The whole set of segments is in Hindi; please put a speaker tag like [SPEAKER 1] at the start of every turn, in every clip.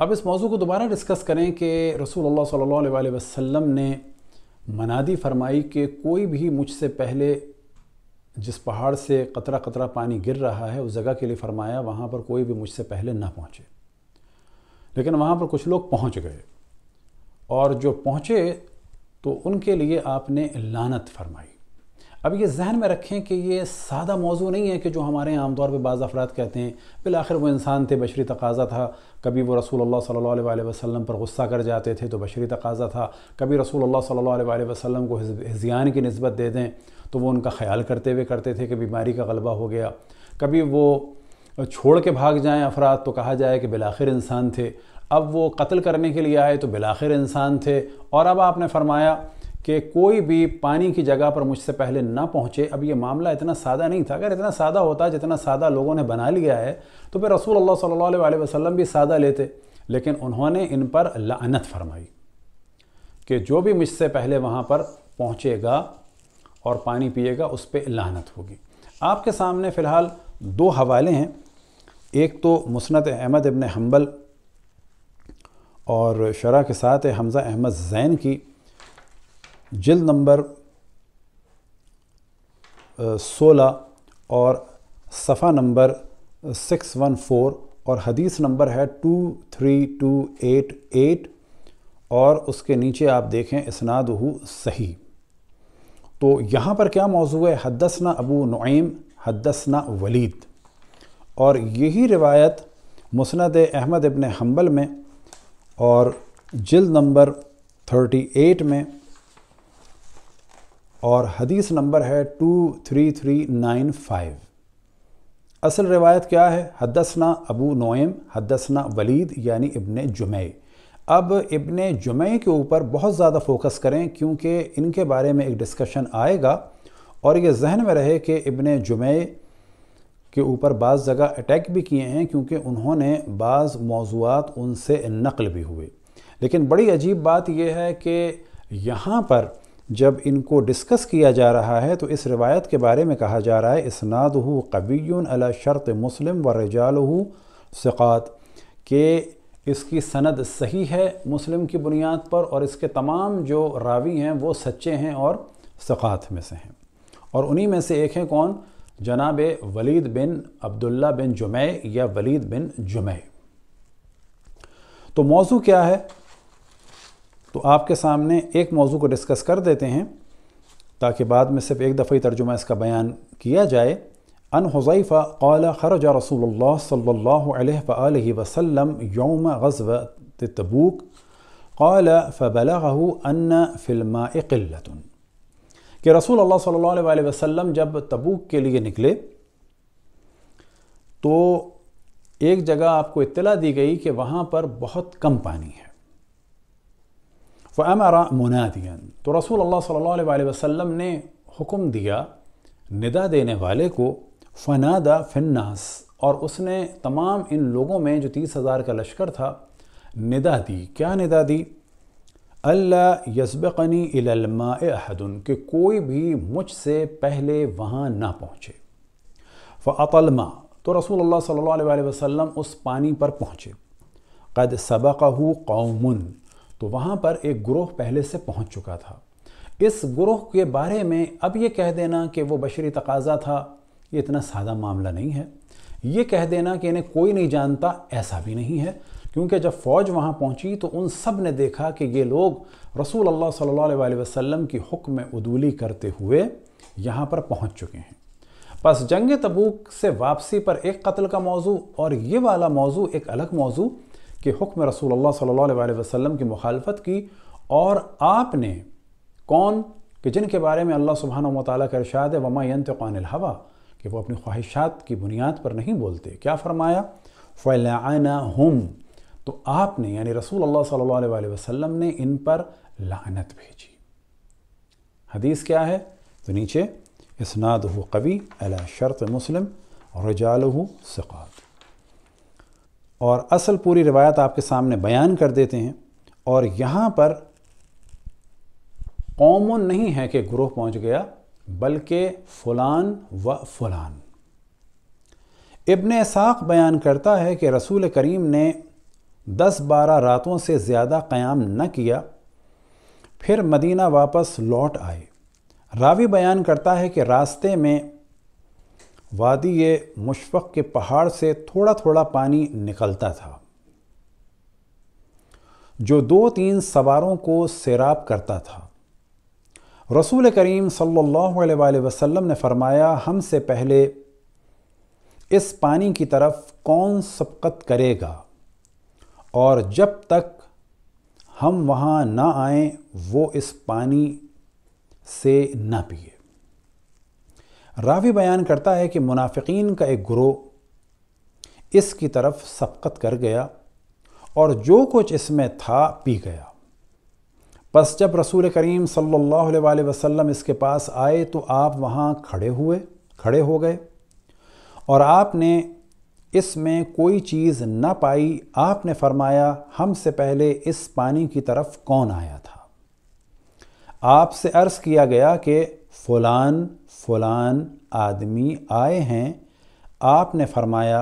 [SPEAKER 1] अब इस मौजू को दोबारा डिस्कस करें कि रसूल सल्ला वसम वसल्लम ने मनादी फरमाई कि कोई भी मुझसे पहले जिस पहाड़ से कतरा कतरा पानी गिर रहा है उस जगह के लिए फरमाया वहाँ पर कोई भी मुझसे पहले ना पहुँचे लेकिन वहाँ पर कुछ लोग पहुँच गए और जो पहुँचे तो उनके लिए आपने लानत फरमाई अब ये जहन में रखें कि ये सादा मौजू नहीं है कि जो हमारे यहाँ आमतौर पर बाज़ अफराद कहते हैं बिल आखिर वो इंसान थे बशरी तकाज़ा था कभी वो रसूल अल्लाह सल्लल्लाहु अलैहि वसल्लम पर गुस्सा कर जाते थे तो बशरी तकाज़ा था कभी रसूल अल्लाह सल्लल्लाहु अलैहि वसल्लम को हजियान की नस्बत दे दें तो वो उनका ख्याल करते हुए करते थे कि बीमारी का गलबा हो गया कभी वो छोड़ के भाग जाएँ अफराद तो कहा जाए कि बिल आखिर इंसान थे अब वो कत्ल करने के लिए आए तो बिल आखिर इंसान थे और अब आपने फरमाया कि कोई भी पानी की जगह पर मुझसे पहले ना पहुँचे अब ये मामला इतना सादा नहीं था अगर इतना सादा होता जितना सादा लोगों ने बना लिया है तो फिर रसूल अल्लाह सल्लल्लाहु अलैहि वसल्लम भी सादा लेते लेकिन उन्होंने इन पर लानत फरमाई कि जो भी मुझसे पहले वहाँ पर पहुँचेगा और पानी पिएगा उस पर लानत होगी आपके सामने फ़िलहाल दो हवाले हैं एक तो मुसनत अहमद इबन हम्बल और शरा के साथ है हमज़ा अहमद जैन की जिल नंबर सोलह और सफ़ा नंबर सिक्स वन फोर और हदीस नंबर है two three two eight eight और उसके नीचे आप देखें इसनाद सही तो यहाँ पर क्या मौजू है हदसना अबू नईम हदसना वलीद और यही रिवायत मुसनद अहमद इबन हम्बल में और जिल नंबर थर्टी एट में और हदीस नंबर है two three three nine five असल रिवायत क्या है हदसना अबू नोएम हदसना वलीद यानी इबन जुमे अब इबन जुमे के ऊपर बहुत ज़्यादा फोकस करें क्योंकि इनके बारे में एक डिस्कशन आएगा और ये जहन में रहे कि इबन जुमे के ऊपर बाज़ जगह अटैक भी किए हैं क्योंकि उन्होंने बाज़ मौजूद उनसे नकल भी हुए लेकिन बड़ी अजीब बात यह है कि यहाँ पर जब इनको डिस्कस किया जा रहा है तो इस रिवायत के बारे में कहा जा रहा है इसनाद हो कबीन अला शर्त मुस्लिम व रजाल हो सक़ात के इसकी सनद सही है मुस्लिम की बुनियाद पर और इसके तमाम जो रावी हैं वो सच्चे हैं और सक़ात में से हैं और उन्हीं में से एक हैं कौन जनाब वलीद बिन अब्दुल्ला बिन जुमै या वलीद बिन जुमै तो मौजू क्या है तो आपके सामने एक मौजू को डिस्कस कर देते हैं ताकि बाद में सिर्फ एक दफ़ी तर्जुमा इसका बयान किया जाए अन हुज़ैफ़ा क़ाल खरज रसूल सल्ला वसम योम गज़व तबूक क़ाल फ़बलहू अन्न फ़िल्मा क़िल्लत कि रसूल अल्लाह सल्ला वसम जब तबूक के लिए निकले तो एक जगह आपको इतला दी गई कि वहाँ पर बहुत कम पानी है फ़मर मुनादियन तो रसूल अल्लाह सल्लल्लाहु अलैहि वसल्लम ने हुक्म दिया निदा देने वाले को फ़नादा फिन्नास और उसने तमाम इन लोगों में जो तीस हज़ार का लश्कर था निदा दी क्या निदा दी अल्लाह यसबनी इलमा अहदन कि कोई भी मुझसे पहले वहाँ ना पहुँचे फ़तलमा तो रसूल अल्लाह सल्लल्लाहु अलैहि वसल्लम उस पानी पर पहुँचे कद सबकहू कौमन तो वहाँ पर एक ग्रोह पहले से पहुँच चुका था इस ग्रोह के बारे में अब ये कह देना कि वो बशरी तकाजा था ये इतना सादा मामला नहीं है ये कह देना कि इन्हें कोई नहीं जानता ऐसा भी नहीं है क्योंकि जब फ़ौज वहाँ पहुँची तो उन सब ने देखा कि ये लोग रसूल अल्लाह सल्लल्लाहु अलैहि वसल्लम की हुक्म उदूली करते हुए यहाँ पर पहुँच चुके हैं बस जंग तबूक से वापसी पर एक कत्ल का मौजू और ये वाला मौजू एक अलग मौजू के हुक्म रसूल अल्लाह सल्लल्लाहु अलैहि वसल्लम की मुखालफत की और आपने कौन कि जिनके बारे में अल्लाह सुबहाना वाली का इरशाद है वमा यंत हवा कि वो अपनी ख्वाहिशात की बुनियाद पर नहीं बोलते क्या फरमाया फ़लाना तो आपने यानी रसूल अल्लाह सल्लल्लाहु अलैहि वसल्लम ने इन पर लानत भेजी हदीस क्या है तो नीचे इसनाद कवि अला शर्त मुस्लिम रजालहु सक़ात और असल पूरी रिवायत आपके सामने बयान कर देते हैं और यहाँ पर कॉमन नहीं है कि ग्रोह पहुँच गया बल्कि फ़लान व फ़लान इबन इसाक बयान करता है कि रसूल करीम ने दस बारह रातों से ज़्यादा क़याम न किया फिर मदीना वापस लौट आए रावी बयान करता है कि रास्ते में वादी ये मुशफ़क के पहाड़ से थोड़ा थोड़ा पानी निकलता था जो दो तीन सवारों को सैराब करता था रसूल करीम सल्लल्लाहु अलैहि वसल्लम ने फरमाया हमसे पहले इस पानी की तरफ कौन सबकत करेगा और जब तक हम वहाँ ना आएं वो इस पानी से ना पिए रावी बयान करता है कि मुनाफिकीन का एक ग्रोह इसकी तरफ सबकत कर गया और जो कुछ इसमें था पी गया बस जब रसूल करीम सल्लल्लाहु अलैहि वसल्लम इसके पास आए तो आप वहाँ खड़े हुए खड़े हो गए और आपने इसमें कोई चीज़ ना पाई आपने फरमाया हमसे पहले इस पानी की तरफ कौन आया था आपसे अर्ज़ किया गया कि फ़लान फ़लान आदमी आए हैं आपने फरमाया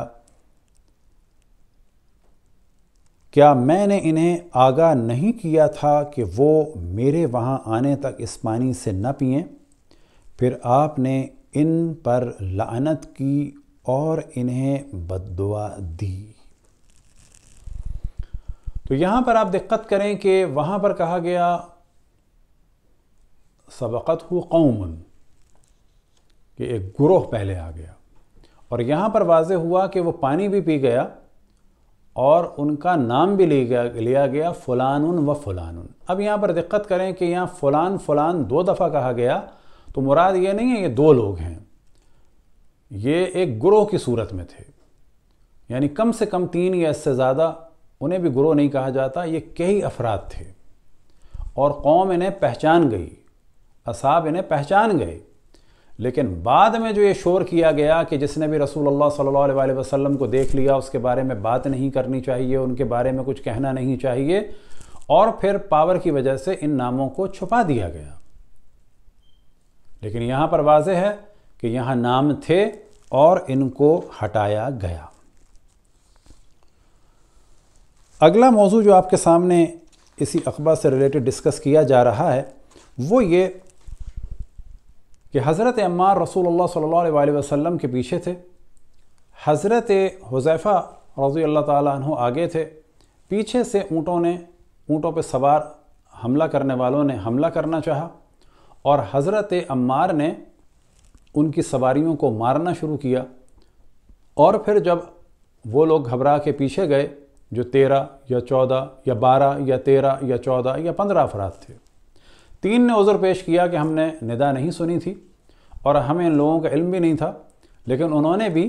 [SPEAKER 1] क्या मैंने इन्हें आगाह नहीं किया था कि वो मेरे वहाँ आने तक इस पानी से न पिए फिर आपने इन पर लानत की और इन्हें बदुआ दी तो यहाँ पर आप दिक्कत करें कि वहाँ पर कहा गया सबकत हु कौमन कि एक ग्रोह पहले आ गया और यहाँ पर वाज हुआ कि वो पानी भी पी गया और उनका नाम भी लिया गया लिया गया फ़लान व फ़लान अब यहाँ पर दिक्कत करें कि यहाँ फ़लान फ़लान दो दफ़ा कहा गया तो मुराद ये नहीं है ये दो लोग हैं ये एक ग्रोह की सूरत में थे यानी कम से कम तीन या इससे ज़्यादा उन्हें भी ग्रोह नहीं कहा जाता ये कई अफराद थे और कौम इन्हें पहचान गई असाब इन्हें पहचान गए लेकिन बाद में जो ये शोर किया गया कि जिसने भी रसूल अल्लाह सल्लल्लाहु अलैहि वसल्लम को देख लिया उसके बारे में बात नहीं करनी चाहिए उनके बारे में कुछ कहना नहीं चाहिए और फिर पावर की वजह से इन नामों को छुपा दिया गया लेकिन यहाँ पर वाज है कि यहाँ नाम थे और इनको हटाया गया अगला मौजू जो आपके सामने इसी अखबार से रिलेटेड डिस्कस किया जा रहा है वो ये कि हज़रत अम्मार रसूल सल्ला वसम के पीछे थे हज़रत हुज़ैफ़ा रज़ी अल्लाह तु आगे थे पीछे से ऊँटों ने ऊँटों पर सवार हमला करने वालों ने हमला करना चाहा और हज़रत अम्मार ने उनकी सवारियों को मारना शुरू किया और फिर जब वो लोग घबरा के पीछे गए जो तेरह या चौदह या बारह या तेरह या चौदह या पंद्रह अफराद थे तीन ने उज़र पेश किया कि हमने निदा नहीं सुनी थी और हमें इन लोगों का इल्म भी नहीं था लेकिन उन्होंने भी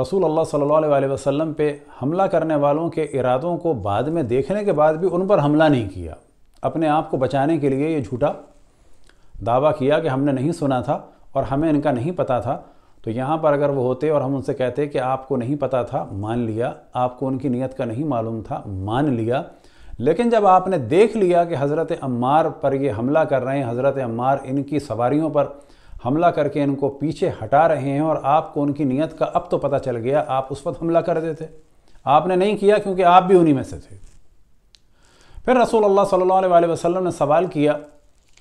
[SPEAKER 1] रसूल अल्लाह सल्लल्लाहु अलैहि वसल्लम पे हमला करने वालों के इरादों को बाद में देखने के बाद भी उन पर हमला नहीं किया अपने आप को बचाने के लिए ये झूठा दावा किया कि हमने नहीं सुना था और हमें इनका नहीं पता था तो यहाँ पर अगर वो होते और हम उनसे कहते कि आपको नहीं पता था मान लिया आपको उनकी नीयत का नहीं मालूम था मान लिया लेकिन जब आपने देख लिया कि हज़रत अम्मार पर ये हमला कर रहे हैं हज़रत अम्मार इनकी सवारियों पर हमला करके इनको पीछे हटा रहे हैं और आपको उनकी नीयत का अब तो पता चल गया आप उस वक्त हमला कर देते आपने नहीं किया क्योंकि आप भी उन्हीं में से थे फिर रसूल अल्लाह सल्लल्लाहु अलैहि वसल्लम ने सवाल किया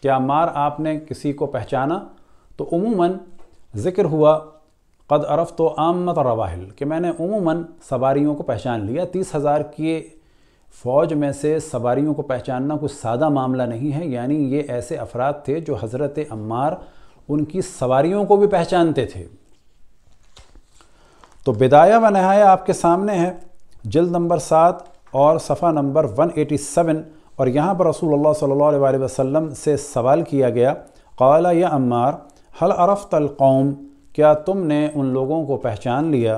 [SPEAKER 1] कि अम्मार आपने किसी को पहचाना तो उमूमन ज़िक्र हुआ कद अरफ तो आमत रवाहिल कि मैंने उमूमन सवारियों को पहचान लिया तीस हज़ार के फ़ौज में से सवारियों को पहचानना कुछ सादा मामला नहीं है यानी ये ऐसे अफराद थे जो हज़रत अम्मार उनकी सवारियों को भी पहचानते थे तो बिदाया व नहाया आपके सामने है जल्द नंबर सात और सफ़ा नंबर 187 और यहाँ पर रसूल सल्लल्लाहु अलैहि वसल्लम से सवाल किया गया कौला या अम्मार हल अरफ़त अलकौम क्या तुमने उन लोगों को पहचान लिया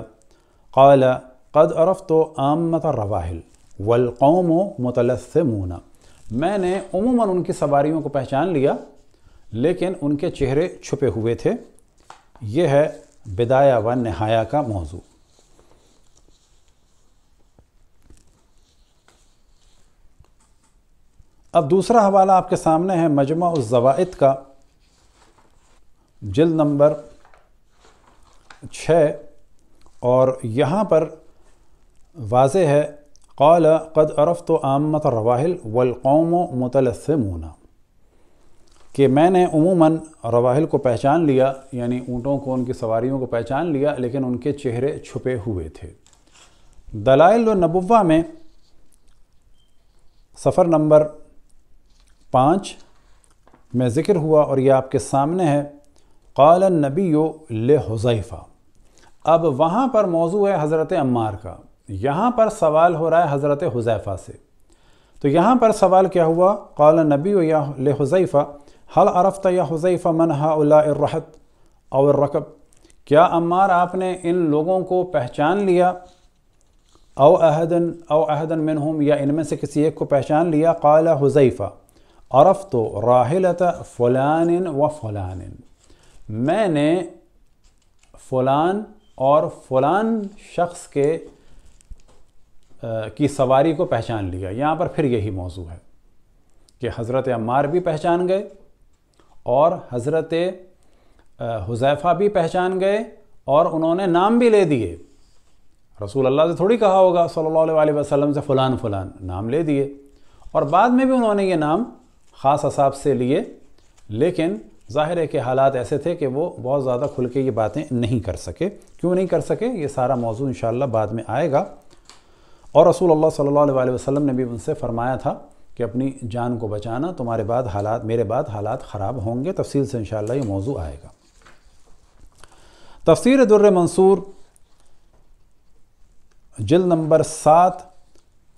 [SPEAKER 1] कौला कद अरफ़ तो आमत रवाहिल वलकौम मुतलसमूना मैंने उमूमन उनकी सवारी को पहचान लिया लेकिन उनके चेहरे छुपे हुए थे यह है बिदाया व नहाया का मौजू अब दूसरा हवाला आपके सामने है मजमा जवाद का जल्द नंबर छः और यहाँ पर वाज है قال قد عرفत आमत रवाहिल वलकौम मुतलसमूना कि मैंने उमूमन रवाहिल को पहचान लिया यानी ऊँटों को उनकी सवारियों को पहचान लिया लेकिन उनके चेहरे छुपे हुए थे दलाइल नबुवा में सफ़र नंबर पाँच में ज़िक्र हुआ और यह आपके सामने है काल नबी ले हुज़ैफ़ा अब वहाँ पर मौजू है हज़रत अम्मार का यहाँ पर सवाल हो रहा है हज़रत हुज़ैफ़ा से तो यहाँ पर सवाल क्या हुआ कौल नबी ले हुज़ैफ़ा हल अरफ़त या हुज़ैफ़ा मन हाउलाहत और रकब क्या अम्मार आपने इन लोगों को पहचान लिया औ अहदन अव अहदन हम या इनमें से किसी एक को पहचान लिया काला हुज़ैफ़ा अरफ़ तो राहलत फ़लान व फ़लान मैंने फ़लान और फ़लान शख्स के की सवारी को पहचान लिया यहाँ पर फिर यही मौजू है कि हज़रत अम्मार भी पहचान गए और हज़रत हुजैफ़ा भी पहचान गए और उन्होंने नाम भी ले दिए रसूल अल्लाह से थोड़ी कहा होगा सल्लल्लाहु अलैहि वसल्लम से फ़लान फ़लान नाम ले दिए और बाद में भी उन्होंने ये नाम ख़ास असाब से लिए लेकिन ज़ाहिर है कि हालात ऐसे थे कि वो बहुत ज़्यादा खुल के ये बातें नहीं कर सके क्यों नहीं कर सके ये सारा मौजू इन बाद में आएगा और रसूल अल्लाह सल्लल्लाहु अलैहि वसल्लम ने भी उनसे फरमाया था कि अपनी जान को बचाना तुम्हारे बाद हालात मेरे बाद हालात ख़राब होंगे तफसील से इन ये मौजू आएगा तफसर दुर्र मंसूर जिल नंबर सात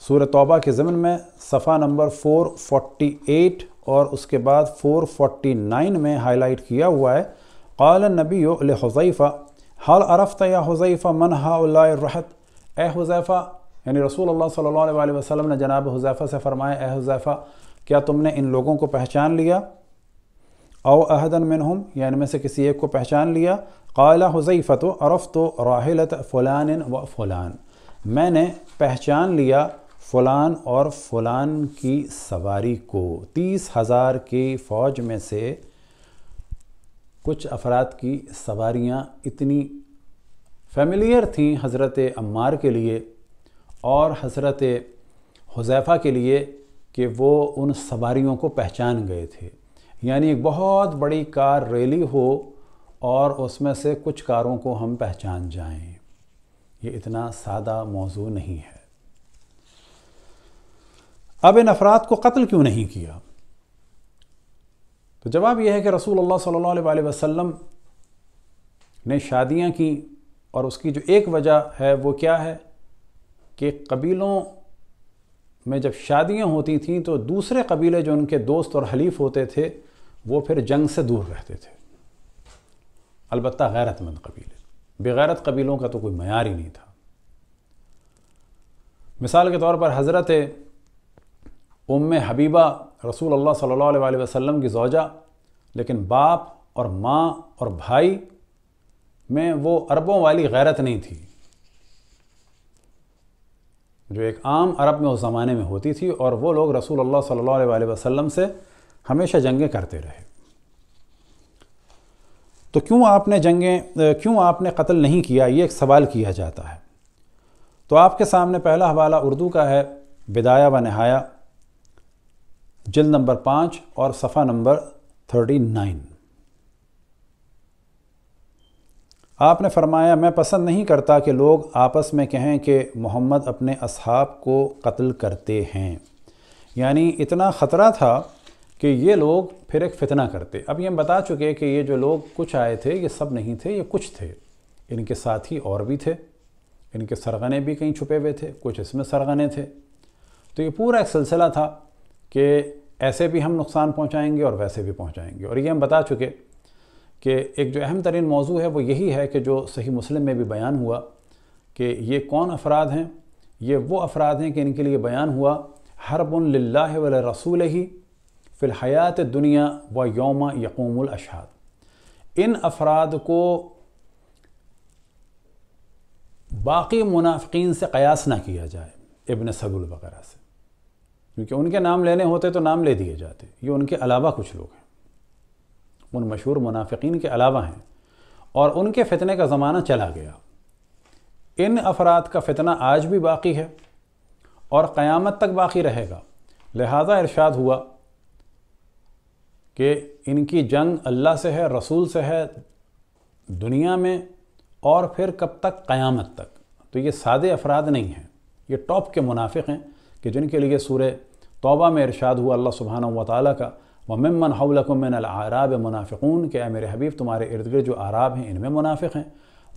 [SPEAKER 1] सूर तौबा के ज़मन में सफ़ा नंबर 448 और उसके बाद 449 में हाईलाइट किया हुआ है क़ाल नबी हज़ैफ़ा हल अरफ़ता या हज़ैफ़ा मन हाउल रहत ए हुज़ैफ़ा यानी रसूल अलैहि वसल्लम ने जनाब हुजैफ़ा से फरमाया ए हुजैफ़ा क्या तुमने इन लोगों को पहचान लिया औ अहदन मिनहम या इनमें से किसी एक को पहचान लिया काला हुजैफ़ा तो अरफ़ तो राहलत फ़लान व फ़लान मैंने पहचान लिया फ़लान और फ़लान की सवारी को तीस हज़ार की फ़ौज में से कुछ अफराद की सवारियाँ इतनी फैमिलियर थी हज़रत अम्मार के लिए और हसरत हुजैफ़ा के लिए कि वो उन सवारीयों को पहचान गए थे यानी एक बहुत बड़ी कार रैली हो और उसमें से कुछ कारों को हम पहचान जाएं ये इतना सादा मौजू नहीं है अब इन अफराद को कत्ल क्यों नहीं किया तो जवाब यह है कि रसूल अल्लाह सल्लल्लाहु अलैहि वसल्लम ने शादियां की और उसकी जो एक वजह है वो क्या है कि कबीलों में जब शादियां होती थीं तो दूसरे कबीले जो उनके दोस्त और हलीफ होते थे वो फिर जंग से दूर रहते थे अलबत् गैरतमंद कबीले बेगैरत कबीलों का तो कोई मैार ही नहीं था मिसाल के तौर पर हज़रत उम हबीबा रसूल अल्लाह सल्ला अलैहि की जौजा लेकिन बाप और माँ और भाई में वो अरबों वाली गैरत नहीं थी जो एक आम अरब में उस ज़माने में होती थी और वो लोग रसूल अल्लाह सल्लल्लाहु अलैहि वसल्लम से हमेशा जंगें करते रहे तो क्यों आपने जंगें क्यों आपने कत्ल नहीं किया ये एक सवाल किया जाता है तो आपके सामने पहला हवाला उर्दू का है बिदाया व नहाया जल नंबर पाँच और सफ़ा नंबर थर्टी नाइन आपने फरमाया मैं पसंद नहीं करता कि लोग आपस में कहें कि मोहम्मद अपने असहाब को कत्ल करते हैं यानी इतना ख़तरा था कि ये लोग फिर एक फितना करते अब ये हम बता चुके कि ये जो लोग कुछ आए थे ये सब नहीं थे ये कुछ थे इनके साथी और भी थे इनके सरगने भी कहीं छुपे हुए थे कुछ इसमें सरगने थे तो ये पूरा एक सिलसिला था कि ऐसे भी हम नुकसान पहुंचाएंगे और वैसे भी पहुंचाएंगे और ये हम बता चुके कि एक जो अहम तरीन मौजू है वो यही है कि जो सही मुस्लिम में भी बयान हुआ कि ये कौन अफराद हैं ये वो अफराद हैं कि इनके लिए बयान हुआ हरबन बन ला रसूल ही फ़िलहयात दुनिया व योम यकूमल इन अफराद को बाकी मुनाफिन से कयास ना किया जाए इबन सलूल वगैरह से क्योंकि उनके नाम लेने होते तो नाम ले दिए जाते ये उनके अलावा कुछ लोग हैं उन मशहूर मुनाफिकीन के अलावा हैं और उनके फितने का ज़माना चला गया इन अफराद का फितना आज भी बाकी है और क़यामत तक बाकी रहेगा लिहाजा इरशाद हुआ कि इनकी जंग अल्लाह से है रसूल से है दुनिया में और फिर कब तक क़यामत तक तो ये सादे अफराद नहीं हैं ये टॉप के मुनाफिक हैं कि जिनके लिए सूर तौबा में इरशाद हुआ अल्लाह सुबहाना व का व ममन हौलकुमिन आराब मुनाफ़िकून के मेरे हबीब तुम्हारे इर्द गिर्द जो आराब हैं इनमें मुनाफ़िक हैं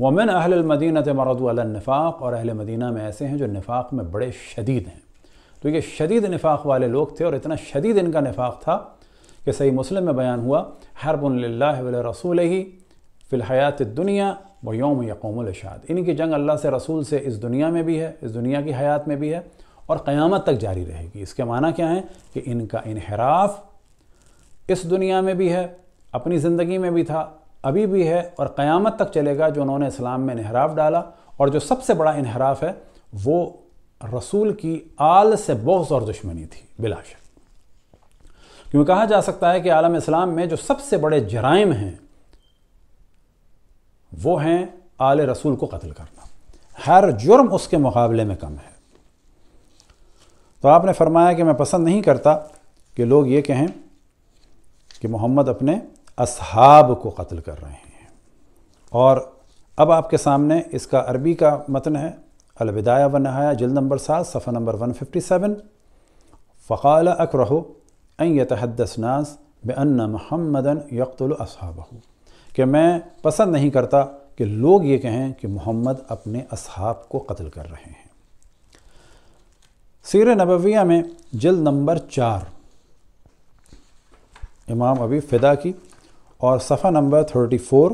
[SPEAKER 1] वमिन अहलमदीनत मरदनफ़ाक़ और अहल मदीना में ऐसे हैं जो नफाक में बड़े शदीद हैं तो ये शदीद नफाक वाले लोग थे और इतना शदीद इनका नफाक़ था कि सही मुस्लिम में बयान हुआ हरबुल्ला रसूल ही फ़िलहयात दुनिया व योम यकोमशाद इनकी जंग अल्लाह से रसूल से इस दुनिया में भी है इस दुनिया की हयात में भी है और क़्यामत तक जारी रहेगी इसके माना क्या है कि इनका इनहराफ़ इस दुनिया में भी है अपनी ज़िंदगी में भी था अभी भी है और क़यामत तक चलेगा जो उन्होंने इस्लाम में इनहराफ डाला और जो सबसे बड़ा इनहराफ है वो रसूल की आल से बहुत और दुश्मनी थी बिलाश क्यों कहा जा सकता है कि आलम इस्लाम में जो सबसे बड़े जराइम हैं वो हैं आल रसूल को कत्ल करना हर जुर्म उसके मुकाबले में कम है तो आपने फरमाया कि मैं पसंद नहीं करता कि लोग ये कहें कि मोहम्मद अपने असहाब को कत्ल कर रहे हैं और अब आपके सामने इसका अरबी का मतन है अलविदाया व नहाया जल्द नंबर सात सफ़ा नंबर वन फिफ्टी सेवन फ़ाल अकरहो यतहदसनास बन्न महमदन यकतल अब कि मैं पसंद नहीं करता कि लोग ये कहें कि मोहम्मद अपने असहाब को कत्ल कर रहे हैं सीर नबविया में जल्द नंबर चार इमाम अभी फ़िदा की और सफ़ा नंबर 34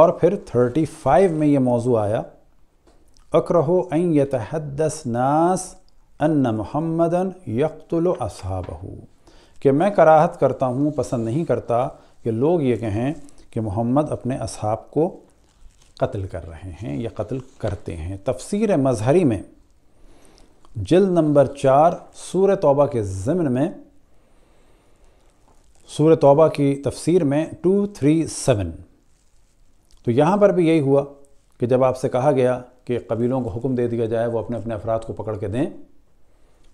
[SPEAKER 1] और फिर 35 में ये मौजू आया अक्रहो अन यतहदस नास अन मोहम्मदन यकतुल असहाबहू कि मैं कराहत करता हूँ पसंद नहीं करता कि लोग ये कहें कि मोहम्मद अपने असहाब को कत्ल कर रहे हैं या कत्ल करते हैं तफसीर मजहरी में जल नंबर चार सूर तौबा के ज़मन में सूर तौबा की तफसीर में टू थ्री सेवन तो यहाँ पर भी यही हुआ कि जब आपसे कहा गया कि कबीलों को हुक्म दे दिया जाए वो अपने अपने अफराद को पकड़ के दें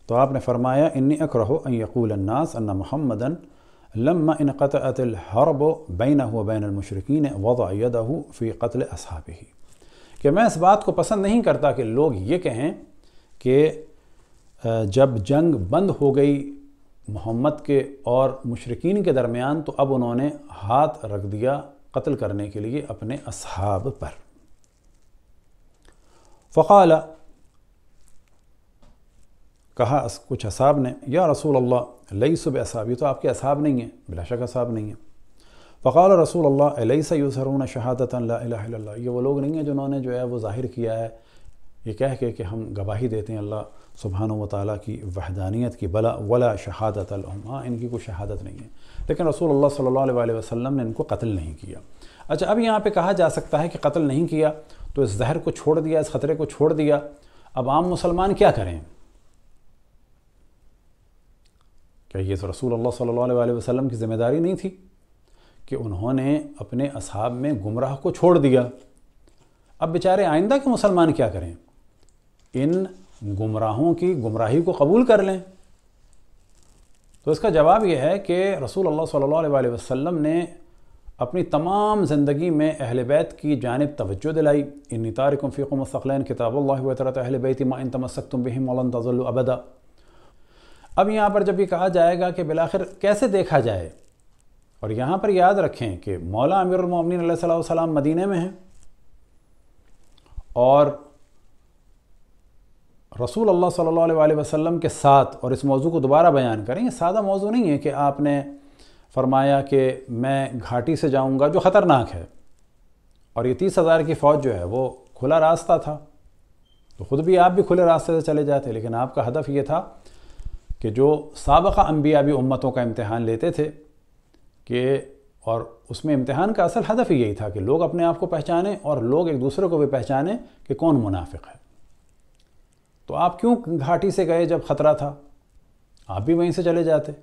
[SPEAKER 1] तो आपने फरमाया इन्नी अक रहो यकूल अन्नास अन्ना मोहम्मदन लम्मा इन कतअल हरब बैन हो बैन मशरकिन वदा फ़ी कत्ल असहाब ही कि मैं इस बात को पसंद नहीं करता कि लोग ये कहें कि जब जंग बंद हो गई मोहम्मद के और मुशरकिन के दरमियान तो अब उन्होंने हाथ रख दिया कत्ल करने के लिए अपने असहाब पर फ़ाल कहा कुछ असाब ने या रसूल अल्लाह लई सुब असाब ये तो आपके असाब नहीं हैं बिलाशक असाब नहीं हैं फ़ाल रसूल अल्लाह लई शहादत ये वो लोग नहीं हैं जिन्होंने जो है वो जाहिर किया है ये कह के कि हम गवाही देते हैं अल्लाह सुबहान व ताली की वहदानियत की बला वला शहादत हाँ इनकी कोई शहादत नहीं है लेकिन रसूल अल्लाह सल्लल्लाहु अलैहि वसल्लम ने इनको कत्ल नहीं किया अच्छा अब यहाँ पे कहा जा सकता है कि कत्ल नहीं किया तो इस जहर को छोड़ दिया इस ख़तरे को छोड़ दिया अब आम मुसलमान क्या करें क्या ये तो रसूल अल्लाह सल्ला वसलम की ज़िम्मेदारी नहीं थी कि उन्होंने अपने असहाब में गुमराह को छोड़ दिया अब बेचारे आइंदा के मुसलमान क्या करें इन गुमराहों की गुमराही को कबूल कर लें तो इसका जवाब यह है कि रसूल अल्लाह सल्लल्लाहु अलैहि वसल्लम ने अपनी तमाम ज़िंदगी में अहल बैत की जानब तवज्जो दिलाई इन तारकम फ़ीक़ुम सकलैन किताब अहल बैत माइन तमसक तुम बिहिम अबदा अब यहाँ पर जब ये कहा जाएगा कि बिलाखिर कैसे देखा जाए और यहाँ पर याद रखें कि मौला अमीरमिन सलाम मदीने में हैं और रसूल अल्लाह सल्लल्लाहु अलैहि वसल्लम के साथ और इस मौजू को दोबारा बयान करें ये सादा मौजू नहीं है कि आपने फरमाया कि मैं घाटी से जाऊंगा जो ख़तरनाक है और ये तीस हज़ार की फ़ौज जो है वो खुला रास्ता था तो ख़ुद भी आप भी खुले रास्ते से चले जाते लेकिन आपका हदफ ये था कि जो सबका अम्बिया भी उम्मतों का इम्तहान लेते थे कि और उसमें इम्तहान का असल हदफ यही था कि लोग अपने आप को पहचानें और लोग एक दूसरे को भी पहचानें कि कौन मुनाफिक है तो आप क्यों घाटी से गए जब खतरा था आप भी वहीं से चले जाते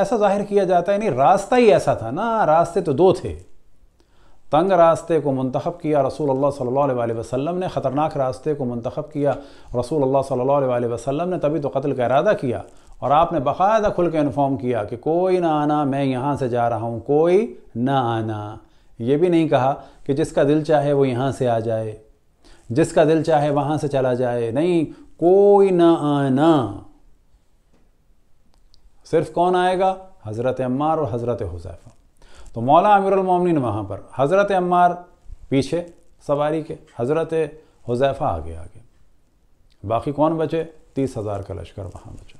[SPEAKER 1] ऐसा जाहिर किया जाता है नहीं रास्ता ही ऐसा था ना रास्ते तो दो थे तंग रास्ते को मंतखब किया रसूल अल्लाह सल्लल्लाहु अलैहि वसल्लम ने ख़तरनाक रास्ते को मंतखब किया रसूल अल्लाह सल्लल्लाहु अलैहि वसल्लम ने तभी तो कत्ल का इरादा किया और आपने बाकायदा खुल के इन्फॉर्म किया कि कोई ना आना मैं यहाँ से जा रहा हूँ कोई ना आना ये भी नहीं कहा कि जिसका दिल चाहे वो यहाँ से आ जाए जिसका दिल चाहे वहाँ से चला जाए नहीं कोई ना आना सिर्फ कौन आएगा हज़रत अम्मार और हज़रत हुजैफा तो मौला अमीरमिन वहाँ पर हज़रत अम्मार पीछे सवारी के हज़रत हुजैफा आगे आगे बाकी कौन बचे तीस हज़ार का लश्कर वहाँ बचा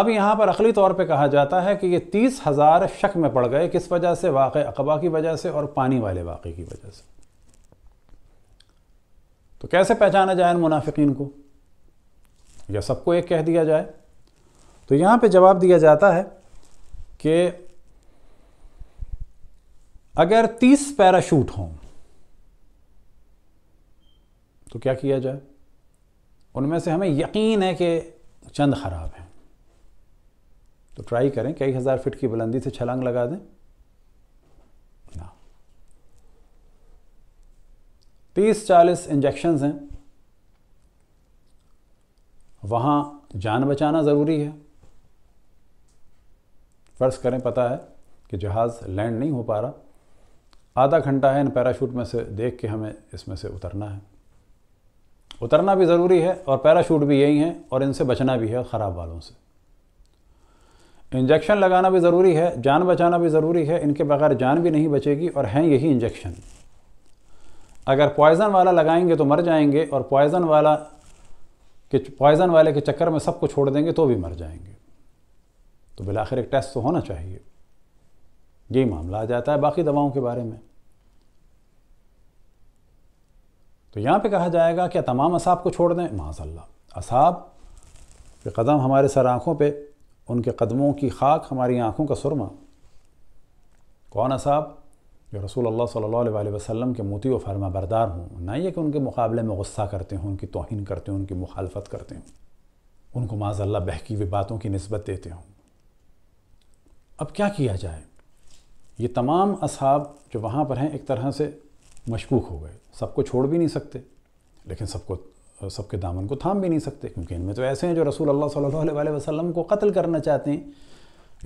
[SPEAKER 1] अब यहाँ पर अखली तौर पे कहा जाता है कि ये तीस हज़ार शक में पड़ गए किस वजह से वाक़ अकबा की वजह से और पानी वाले वाक़े की वजह से तो कैसे पहचाना जाए इन मुनाफिकीन को या सबको एक कह दिया जाए तो यहाँ पे जवाब दिया जाता है कि अगर तीस पैराशूट हों तो क्या किया जाए उनमें से हमें यकीन है कि चंद ख़राब हैं तो ट्राई करें कई हज़ार फिट की बुलंदी से छलांग लगा दें तीस चालीस इंजेक्शन्स हैं वहाँ जान बचाना ज़रूरी है फ़र्ज़ करें पता है कि जहाज़ लैंड नहीं हो पा रहा आधा घंटा है इन पैराशूट में से देख के हमें इसमें से उतरना है उतरना भी ज़रूरी है और पैराशूट भी यही है और इनसे बचना भी है ख़राब वालों से इंजेक्शन लगाना भी ज़रूरी है जान बचाना भी ज़रूरी है इनके बगैर जान भी नहीं बचेगी और हैं यही इंजेक्शन अगर पॉइज़न वाला लगाएंगे तो मर जाएंगे और पॉइज़न वाला के पॉइज़न वाले के चक्कर में सबको छोड़ देंगे तो भी मर जाएंगे तो बिलाखिर एक टेस्ट तो होना चाहिए यही मामला आ जाता है बाकी दवाओं के बारे में तो यहाँ पे कहा जाएगा क्या तमाम असाब को छोड़ दें माजल्ला असाब के कदम हमारे सर आँखों पर उनके कदमों की खाक हमारी आँखों का सुरमा कौन असाब जो रसूल अल्लाह सल्लल्लाहु अलैहि वसल्लम के मोती व फर्मा बरदार हूँ ना ये कि उनके मुकाबले में गुस्सा करते हूँ उनकी तोहन करते हूँ उनकी मुखालफत करते हूँ उनको माजल्ला बहकी हुई बातों की नस्बत देते हूँ अब क्या किया जाए ये तमाम असहाब जो वहाँ पर हैं एक तरह से मशकूक हो गए सबको छोड़ भी नहीं सकते लेकिन सबको सबके दामन को थाम भी नहीं सकते क्योंकि इनमें तो ऐसे हैं जो रसूल अल्लाह सल्लल्लाहु अलैहि वसल्लम को कत्ल करना चाहते हैं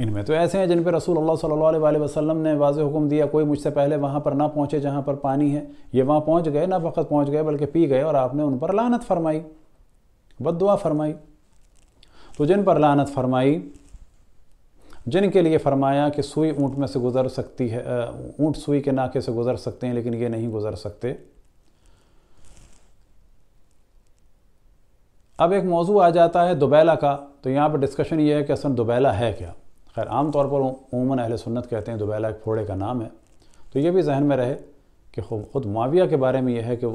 [SPEAKER 1] इनमें तो ऐसे हैं जिन पर रसूल अल्लाह सल्लल्लाहु अलैहि वसल्लम ने वाज हुक्म दिया कोई मुझसे पहले वहाँ पर ना पहुँचे जहाँ पर पानी है ये वहाँ पहुँच गए ना फ़कत पहुँच गए बल्कि पी गए और आपने उन पर लानत फरमाई बद फरमाई तो जिन पर लानत फरमाई जिनके लिए फरमाया कि सुई ऊँट में से गुज़र सकती है ऊँट सुई के नाके से गुज़र सकते हैं लेकिन ये नहीं गुज़र सकते अब एक मौजू आ जाता है दुबैला का तो यहाँ पर डिस्कशन ये है कि असल दुबैला है क्या खैर आम तौर पर उमूा अहल सुन्नत कहते हैं दुबैला एक फोड़े का नाम है तो ये भी जहन में रहे कि ख़ुद माविया के बारे में यह है कि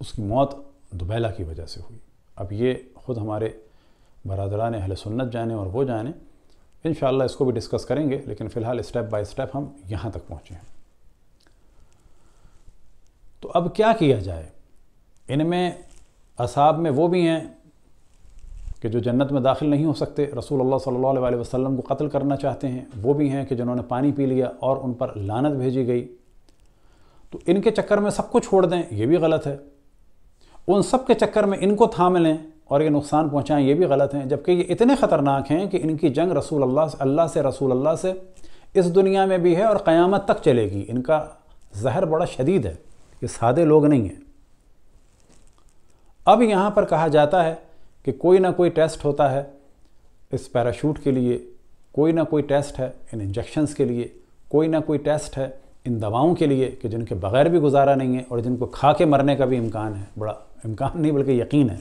[SPEAKER 1] उसकी मौत दुबैला की वजह से हुई अब ये ख़ुद हमारे बरदरान अहल सुन्नत जाने और वो जाने इन इसको भी डिस्कस करेंगे लेकिन फ़िलहाल स्टेप बाई स्टेप हम यहाँ तक पहुँचे हैं तो अब क्या किया जाए इनमें असाब में वो भी हैं कि जो जन्नत में दाखिल नहीं हो सकते रसूल अल्लाह सल्लल्लाहु अलैहि वसल्लम को कत्ल करना चाहते हैं वो भी हैं कि जिन्होंने पानी पी लिया और उन पर लानत भेजी गई तो इनके चक्कर में सबको छोड़ दें ये भी गलत है उन सब के चक्कर में इनको थाम लें और ये नुकसान पहुँचाएँ ये भी गलत हैं जबकि ये इतने ख़तरनाक हैं कि इनकी जंग रसूल अल्लाह अल्लाह से रसूल अल्लाह से इस दुनिया में भी है और क़यामत तक चलेगी इनका जहर बड़ा शदीद है ये सादे लोग नहीं हैं अब यहाँ पर कहा जाता है कि कोई ना कोई टेस्ट होता है इस पैराशूट के लिए कोई ना कोई टेस्ट है इन इंजेक्शंस के लिए कोई ना कोई टेस्ट है इन दवाओं के लिए कि जिनके बगैर भी गुजारा नहीं है और जिनको खा के मरने का भी इम्कान है बड़ा इम्कान नहीं बल्कि यकीन है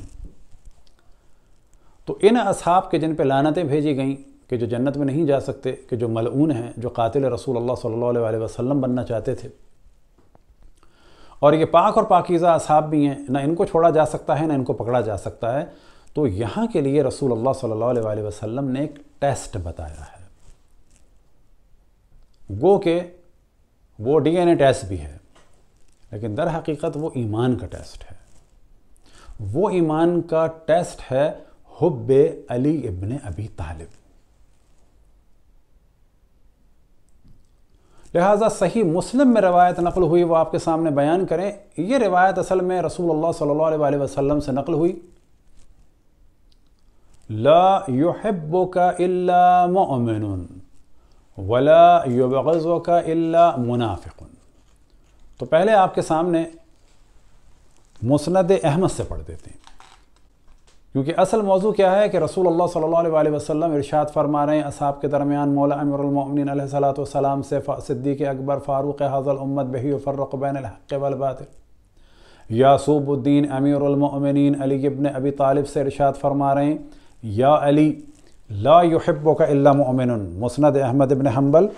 [SPEAKER 1] तो इन असहाब के जिन पर लानतें भेजी गईं कि जो जन्नत में नहीं जा सकते कि जो मलऊन हैं जो कातिल रसूल अल्लाह सल्लल्लाहु अलैहि वसल्लम बनना चाहते थे और ये पाक और पाकिज़ा असहाब भी हैं ना इनको छोड़ा जा सकता है ना इनको पकड़ा जा सकता है तो यहाँ के लिए रसूल अल्लाह सल्लल्लाहु अलैहि वसल्लम ने एक टेस्ट बताया है गो के वो डीएनए टेस्ट भी है लेकिन दर हकीकत वो ईमान का टेस्ट है वो ईमान का टेस्ट है हुब अली इबन अबी तालिब लिहाजा सही मुस्लिम में रवायत नकल हुई वो आपके सामने बयान करें ये रिवायत असल में रसूल अल्लाह सल्लल्लाहु अलैहि वसल्लम से नकल हुई ला युहब्बुक इल्ला मुमिन वला युबगजुक इल्ला मुनाफिकुन तो पहले आपके सामने मुस्ंद अहमद से पढ़ देते हैं क्योंकि असल मौजू क्या है कि रसूल अल्लाह सल्लल्लाहु अलैहि वसल्लम इरशाद फरमा रहे हैं असहाब के दरमियान मौला अमीरमिन सलाम से सिद्दीक अकबर फ़ारूक हाजल उम्मत बही फर्रकबैन बैन हक़ वलबात यासूबुद्दीन अमीरमिन अली इबन अबी तालिब से इरशाद फरमा रहे हैं يا علي لا يحبك إلا مؤمن مسند أحمد بن حنبل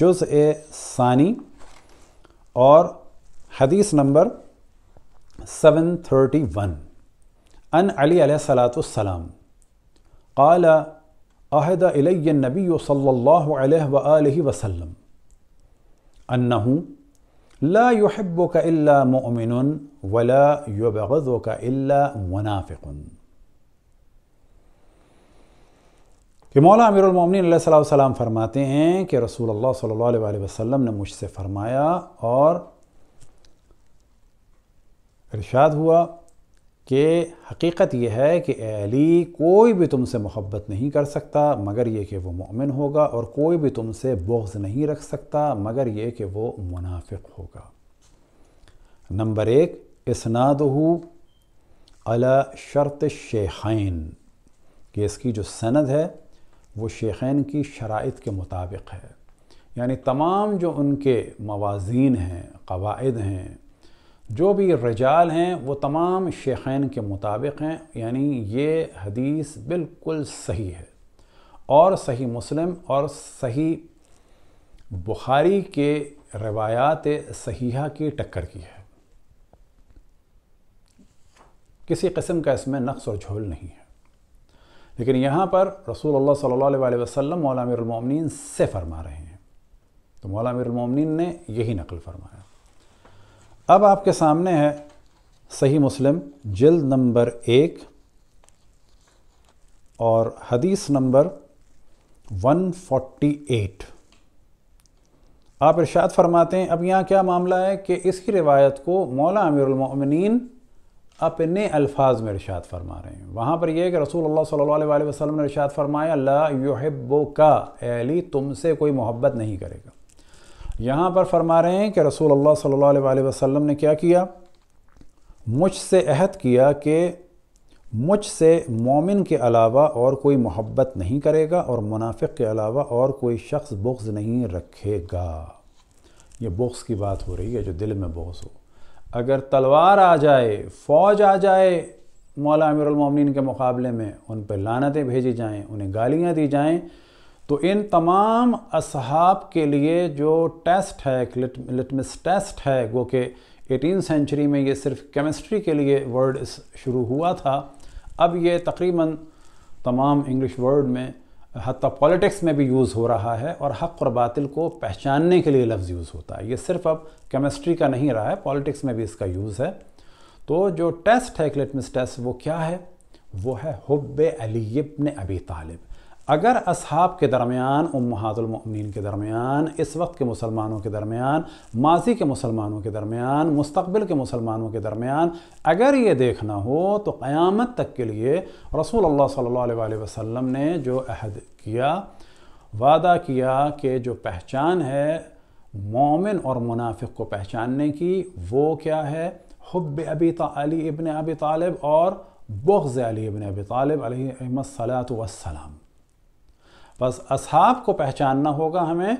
[SPEAKER 1] جزء ثاني اور حدیث نمبر 731 ان علي عليه الصلاة والسلام قال عهد إلي النبي صلى الله عليه وآله وسلم أنه لا يحبك إلا مؤمن ولا يبغضك إلا منافق कि मौला अमीरमिन सलाम फरमाते हैं कि रसूल अल्लाह सल्लल्लाहु अलैहि वसल्लम ने मुझसे फरमाया और इरशाद हुआ कि हकीकत यह है कि अली कोई भी तुमसे मोहब्बत नहीं कर सकता मगर यह कि वो मोमिन होगा और कोई भी तुमसे बोझ नहीं रख सकता मगर यह कि वो मुनाफिक होगा नंबर एक इसनाद अला शर्त शेखाइन कि इसकी जो सनद है वो शेखैन की शराइत के मुताबिक है यानी तमाम जो उनके मवाजीन हैं कवायद हैं जो भी रजाल हैं वो तमाम शेखैन के मुताबिक हैं यानी ये हदीस बिल्कुल सही है और सही मुस्लिम और सही बुखारी के रवायात सहीहा की टक्कर की है किसी कस्म का इसमें नक्स और झोल नहीं है लेकिन यहाँ पर रसूल सल्ला वसम मौलामिन से फरमा रहे हैं तो मौलामिन ने यही नकल फरमाया अब आपके सामने है सही मुस्लिम जल्द नंबर एक और हदीस नंबर 148 आप इरशाद फरमाते हैं अब यहाँ क्या मामला है कि इसकी रिवायत को मौला अमीरमिन अपने अल्फाज में इरशाद फरमा रहे हैं वहाँ पर यह कि रसूल अल्लाह सल्लल्लाहु अलैहि वसल्लम ने इरशाद फरमाया ला युहब्बो का एली तुमसे कोई मोहब्बत नहीं करेगा यहाँ पर फरमा रहे हैं कि रसूल अल्लाह सल्लल्लाहु अलैहि वसल्लम ने क्या किया मुझसे अहद किया कि मुझसे मोमिन के अलावा और कोई मोहब्बत नहीं करेगा और मुनाफिक के अलावा और कोई शख्स बुग्ज़ नहीं रखेगा ये बुग्स की बात हो रही है जो दिल में बोस हो अगर तलवार आ जाए फौज आ जाए मौला अमीरमिन के मुकाबले में उन पर लानतें भेजी जाएँ उन्हें गालियाँ दी जाएँ तो इन तमाम असहाब के लिए जो टेस्ट है लिट, लिटमस टेस्ट है वो कि एटीन सेंचुरी में ये सिर्फ केमिस्ट्री के लिए वर्ड शुरू हुआ था अब ये तकरीबन तमाम इंग्लिश वर्ड में हती पॉलिटिक्स में भी यूज़ हो रहा है और हक़ और बातिल को पहचानने के लिए लफ्ज़ यूज़ होता है ये सिर्फ अब केमिस्ट्री का नहीं रहा है पॉलिटिक्स में भी इसका यूज़ है तो जो टेस्ट है एक लिटमस टेस्ट वो क्या है वो है हब अली इब्न अबी तालिब अगर असहाब के दरमियान उमहातुलमिन के दरमियान इस वक्त के मुसलमानों के दरमियान माजी के मुसलमानों के दरमियान मुस्तबिल के मुसलमानों के दरमियान अगर ये देखना हो तो क़यामत तक के लिए रसूल अल्लाह सल्ला वसम ने जो अहद किया वादा किया कि जो पहचान है मोमिन और मुनाफिक को पहचानने की वो क्या है हब अबी तली इबन अबी तालब और बग्ज़ अली इबन अबी तालब सलात वसलाम बस असहाब को पहचानना होगा हमें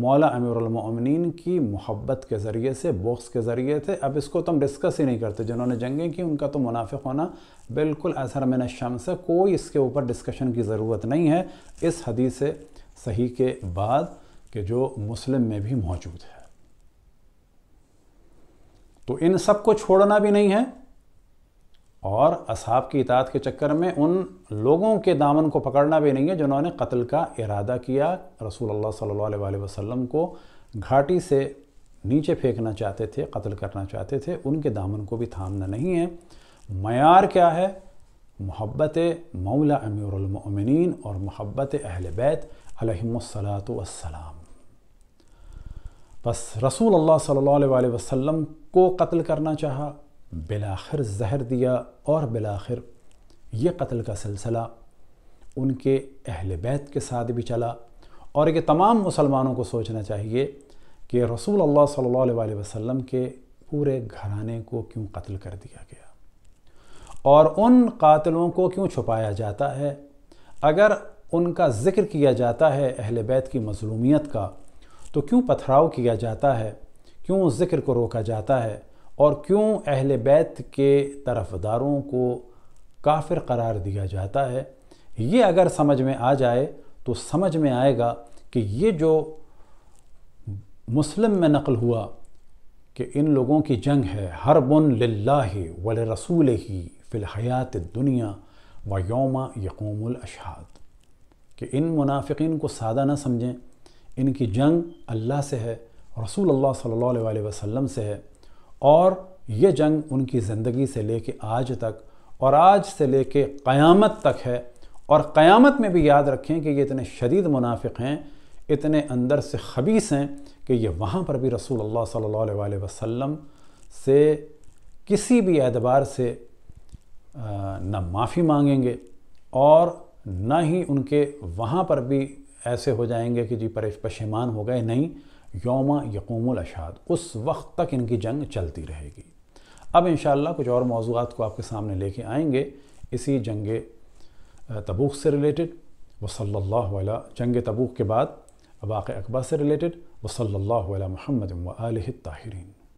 [SPEAKER 1] मौला अमीरमिन की मोहब्बत के ज़रिए से बोक्स के ज़रिए थे अब इसको तो हम डिस्कस ही नहीं करते जिन्होंने जंगें की उनका तो मुनाफिक होना बिल्कुल असर में शम से कोई इसके ऊपर डिस्कशन की ज़रूरत नहीं है इस हदीस सही के बाद कि जो मुस्लिम में भी मौजूद है तो इन सब को छोड़ना भी नहीं है और असाब की इतात के चक्कर में उन लोगों के दामन को पकड़ना भी नहीं है जिन्होंने कत्ल का इरादा किया रसूल अल्लाह सल्लल्लाहु अलैहि वसल्लम को घाटी से नीचे फेंकना चाहते थे कत्ल करना चाहते थे उनके दामन को भी थामना नहीं है मैार क्या है मोहब्बत मौला अमीरमिन और मोहब्बत अहल बैत अलहमसलात वसलाम बस रसूल अल्लाह सल्लल्लाहु अलैहि वसल्लम को कत्ल करना चाहा बिलाखिर जहर दिया और बिलाखिर ये कत्ल का सिलसिला उनके अहल बैत के साथ भी चला और ये तमाम मुसलमानों को सोचना चाहिए कि रसूल अल्लाह सल्लल्लाहु अलैहि वसल्लम के पूरे घराने को क्यों कत्ल कर दिया गया और उन कातलों को क्यों छुपाया जाता है अगर उनका ज़िक्र किया जाता है अहल बैत की मजलूमियत का तो क्यों पथराव किया जाता है क्यों ज़िक्र को रोका जाता है और क्यों अहल बैत के तरफदारों को काफिर करार दिया जाता है ये अगर समझ में आ जाए तो समझ में आएगा कि ये जो मुस्लिम में नकल हुआ कि इन लोगों की जंग है हर बन ला वल रसूल ही फ़िलहयात दुनिया व योम यकोमुल अशहाद कि इन मुनाफिकीन को सादा ना समझें इनकी जंग अल्लाह से है रसूल अल्लाह सल्लल्लाहु अलैहि वसल्लम से है और ये जंग उनकी ज़िंदगी से लेके आज तक और आज से लेके क़यामत तक है और क़यामत में भी याद रखें कि ये इतने शदीद मुनाफिक हैं इतने अंदर से खबीस हैं कि ये वहाँ पर भी रसूल अल्लाह सल्लल्लाहु अलैहि वसल्लम से किसी भी एतबार से न माफ़ी मांगेंगे और ना ही उनके वहाँ पर भी ऐसे हो जाएंगे कि जी पर पशेमान हो गए नहीं योम यकूमल अशाद उस वक्त तक इनकी जंग चलती रहेगी अब इन कुछ और मौजूद को आपके सामने लेके आएंगे इसी जंग तबूक से रिलेटेड वसल्ला जंग तबूक के बाद वाक़ अकबा से रिलेटेड वसल्ला महमद ताहरीन